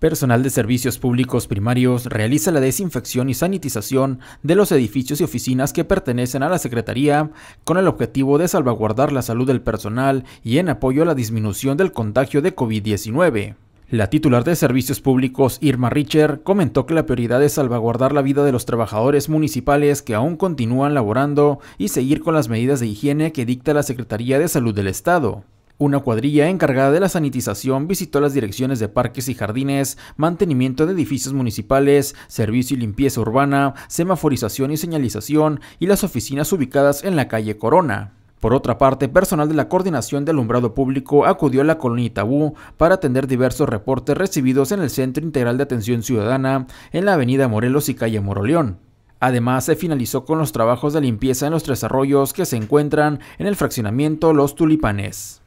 Personal de servicios públicos primarios realiza la desinfección y sanitización de los edificios y oficinas que pertenecen a la Secretaría con el objetivo de salvaguardar la salud del personal y en apoyo a la disminución del contagio de COVID-19. La titular de Servicios Públicos, Irma Richer, comentó que la prioridad es salvaguardar la vida de los trabajadores municipales que aún continúan laborando y seguir con las medidas de higiene que dicta la Secretaría de Salud del Estado. Una cuadrilla encargada de la sanitización visitó las direcciones de parques y jardines, mantenimiento de edificios municipales, servicio y limpieza urbana, semaforización y señalización y las oficinas ubicadas en la calle Corona. Por otra parte, personal de la Coordinación de Alumbrado Público acudió a la colonia Tabú para atender diversos reportes recibidos en el Centro Integral de Atención Ciudadana en la avenida Morelos y calle Moroleón. Además, se finalizó con los trabajos de limpieza en los tres arroyos que se encuentran en el fraccionamiento Los Tulipanes.